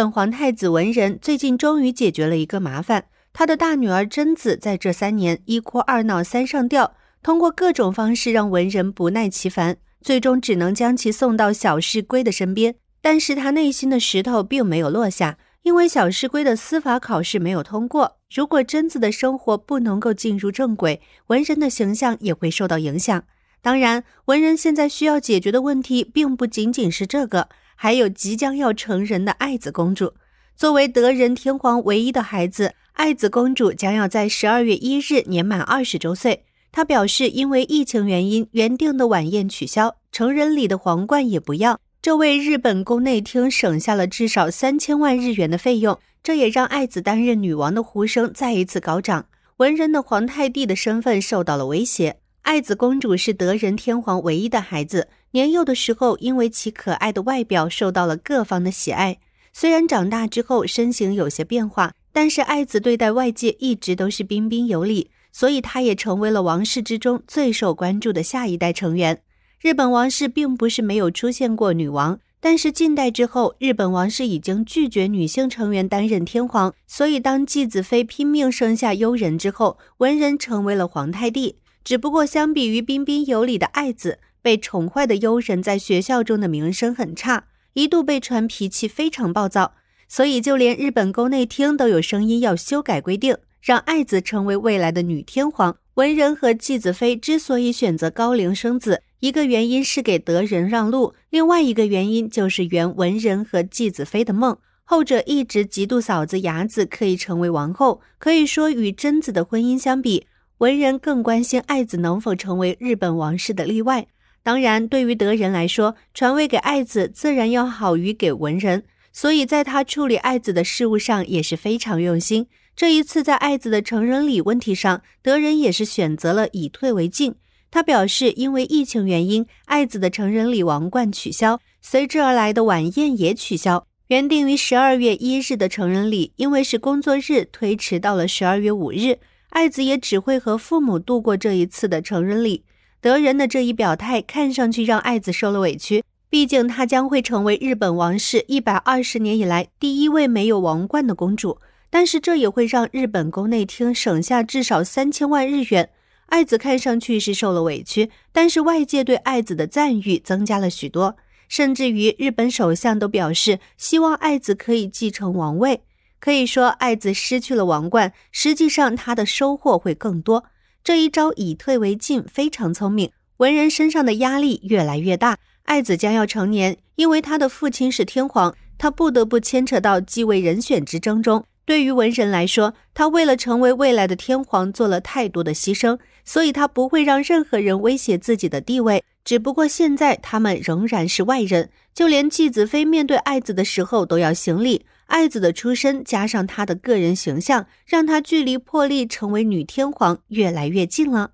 本皇太子文人最近终于解决了一个麻烦，他的大女儿贞子在这三年一哭二闹三上吊，通过各种方式让文人不耐其烦，最终只能将其送到小世圭的身边。但是他内心的石头并没有落下，因为小世圭的司法考试没有通过。如果贞子的生活不能够进入正轨，文人的形象也会受到影响。当然，文人现在需要解决的问题并不仅仅是这个。还有即将要成人的爱子公主，作为德仁天皇唯一的孩子，爱子公主将要在十二月一日年满二十周岁。她表示，因为疫情原因，原定的晚宴取消，成人礼的皇冠也不要。这位日本宫内厅省下了至少三千万日元的费用，这也让爱子担任女王的呼声再一次高涨。文仁的皇太弟的身份受到了威胁。爱子公主是德仁天皇唯一的孩子。年幼的时候，因为其可爱的外表受到了各方的喜爱。虽然长大之后身形有些变化，但是爱子对待外界一直都是彬彬有礼，所以他也成为了王室之中最受关注的下一代成员。日本王室并不是没有出现过女王，但是近代之后，日本王室已经拒绝女性成员担任天皇。所以，当继子妃拼命生下悠仁之后，文人成为了皇太帝。只不过，相比于彬彬有礼的爱子。被宠坏的幽神在学校中的名声很差，一度被传脾气非常暴躁，所以就连日本宫内厅都有声音要修改规定，让爱子成为未来的女天皇。文人和纪子妃之所以选择高龄生子，一个原因是给德仁让路，另外一个原因就是圆文人和纪子妃的梦。后者一直嫉妒嫂子雅子可以成为王后，可以说与贞子的婚姻相比，文人更关心爱子能否成为日本王室的例外。当然，对于德仁来说，传位给爱子自然要好于给文人，所以在他处理爱子的事务上也是非常用心。这一次在爱子的成人礼问题上，德仁也是选择了以退为进。他表示，因为疫情原因，爱子的成人礼王冠取消，随之而来的晚宴也取消。原定于十二月一日的成人礼，因为是工作日，推迟到了十二月五日。爱子也只会和父母度过这一次的成人礼。德仁的这一表态，看上去让爱子受了委屈，毕竟她将会成为日本王室一百二十年以来第一位没有王冠的公主。但是这也会让日本宫内厅省下至少三千万日元。爱子看上去是受了委屈，但是外界对爱子的赞誉增加了许多，甚至于日本首相都表示希望爱子可以继承王位。可以说，爱子失去了王冠，实际上她的收获会更多。这一招以退为进，非常聪明。文人身上的压力越来越大，爱子将要成年，因为他的父亲是天皇，他不得不牵扯到继位人选之争中。对于文人来说，他为了成为未来的天皇，做了太多的牺牲。所以，他不会让任何人威胁自己的地位。只不过，现在他们仍然是外人，就连纪子妃面对爱子的时候都要行礼。爱子的出身加上他的个人形象，让他距离破例成为女天皇越来越近了。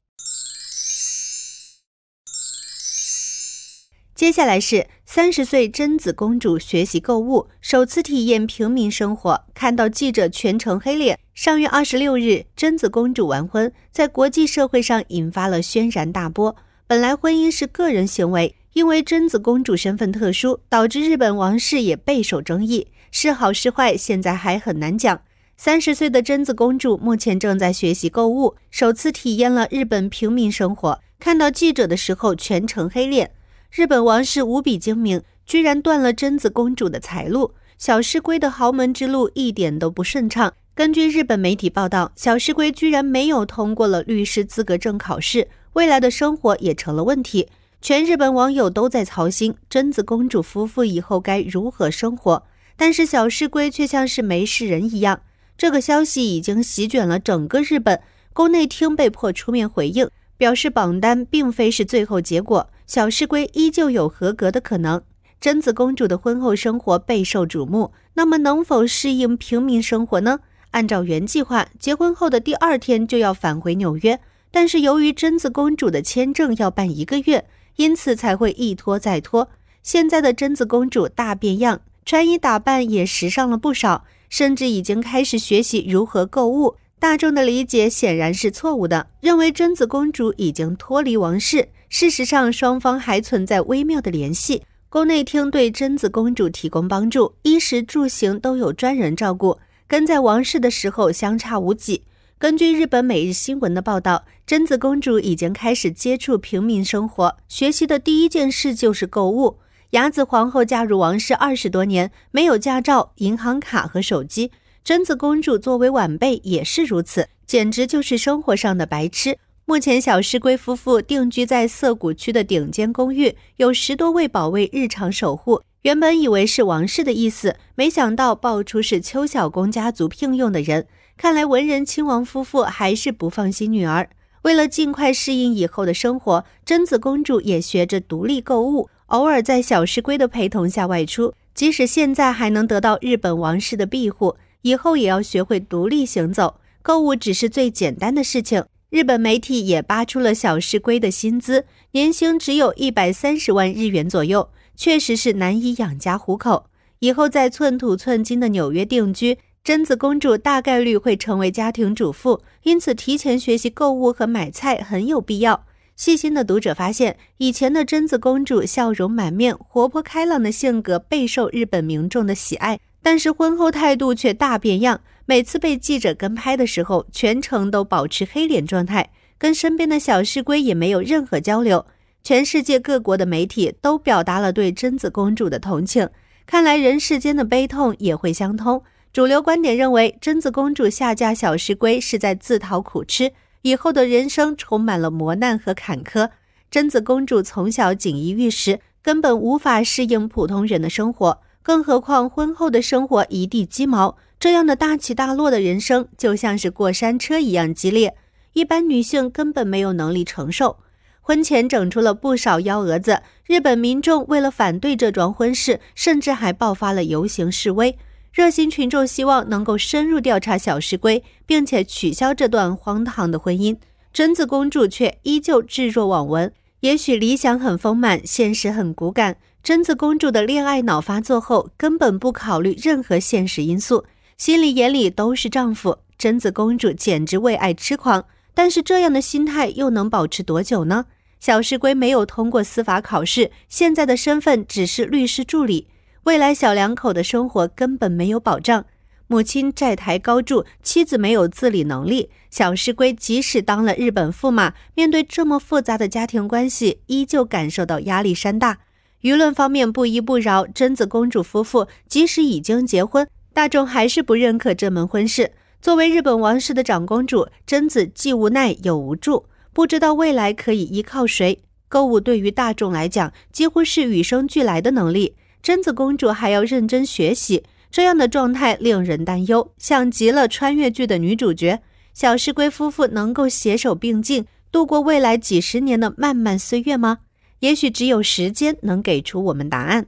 接下来是。三十岁贞子公主学习购物，首次体验平民生活，看到记者全程黑脸。上月二十六日，贞子公主完婚，在国际社会上引发了轩然大波。本来婚姻是个人行为，因为贞子公主身份特殊，导致日本王室也备受争议，是好是坏，现在还很难讲。三十岁的贞子公主目前正在学习购物，首次体验了日本平民生活，看到记者的时候全程黑脸。日本王室无比精明，居然断了贞子公主的财路。小师龟的豪门之路一点都不顺畅。根据日本媒体报道，小师龟居然没有通过了律师资格证考试，未来的生活也成了问题。全日本网友都在操心贞子公主夫妇以后该如何生活，但是小师龟却像是没事人一样。这个消息已经席卷了整个日本，宫内厅被迫出面回应，表示榜单并非是最后结果。小石龟依旧有合格的可能。贞子公主的婚后生活备受瞩目，那么能否适应平民生活呢？按照原计划，结婚后的第二天就要返回纽约，但是由于贞子公主的签证要办一个月，因此才会一拖再拖。现在的贞子公主大变样，穿衣打扮也时尚了不少，甚至已经开始学习如何购物。大众的理解显然是错误的，认为贞子公主已经脱离王室。事实上，双方还存在微妙的联系。宫内厅对贞子公主提供帮助，衣食住行都有专人照顾，跟在王室的时候相差无几。根据日本每日新闻的报道，贞子公主已经开始接触平民生活，学习的第一件事就是购物。雅子皇后嫁入王室二十多年，没有驾照、银行卡和手机，贞子公主作为晚辈也是如此，简直就是生活上的白痴。目前，小石龟夫妇定居在涩谷区的顶尖公寓，有十多位保卫日常守护。原本以为是王室的意思，没想到爆出是邱小公家族聘用的人。看来文人亲王夫妇还是不放心女儿。为了尽快适应以后的生活，贞子公主也学着独立购物，偶尔在小石龟的陪同下外出。即使现在还能得到日本王室的庇护，以后也要学会独立行走。购物只是最简单的事情。日本媒体也扒出了小石龟的薪资，年薪只有一百三十万日元左右，确实是难以养家糊口。以后在寸土寸金的纽约定居，贞子公主大概率会成为家庭主妇，因此提前学习购物和买菜很有必要。细心的读者发现，以前的贞子公主笑容满面、活泼开朗的性格备受日本民众的喜爱。但是婚后态度却大变样，每次被记者跟拍的时候，全程都保持黑脸状态，跟身边的小石龟也没有任何交流。全世界各国的媒体都表达了对贞子公主的同情，看来人世间的悲痛也会相通。主流观点认为，贞子公主下嫁小石龟是在自讨苦吃，以后的人生充满了磨难和坎坷。贞子公主从小锦衣玉食，根本无法适应普通人的生活。更何况婚后的生活一地鸡毛，这样的大起大落的人生就像是过山车一样激烈，一般女性根本没有能力承受。婚前整出了不少幺蛾子，日本民众为了反对这桩婚事，甚至还爆发了游行示威。热心群众希望能够深入调查小石龟，并且取消这段荒唐的婚姻，贞子公主却依旧置若罔闻。也许理想很丰满，现实很骨感。贞子公主的恋爱脑发作后，根本不考虑任何现实因素，心里眼里都是丈夫。贞子公主简直为爱痴狂，但是这样的心态又能保持多久呢？小石龟没有通过司法考试，现在的身份只是律师助理，未来小两口的生活根本没有保障。母亲债台高筑，妻子没有自理能力，小市龟即使当了日本驸马，面对这么复杂的家庭关系，依旧感受到压力山大。舆论方面不依不饶，贞子公主夫妇即使已经结婚，大众还是不认可这门婚事。作为日本王室的长公主，贞子既无奈又无助，不知道未来可以依靠谁。购物对于大众来讲几乎是与生俱来的能力，贞子公主还要认真学习。这样的状态令人担忧，像极了穿越剧的女主角。小石龟夫妇能够携手并进，度过未来几十年的漫漫岁月吗？也许只有时间能给出我们答案。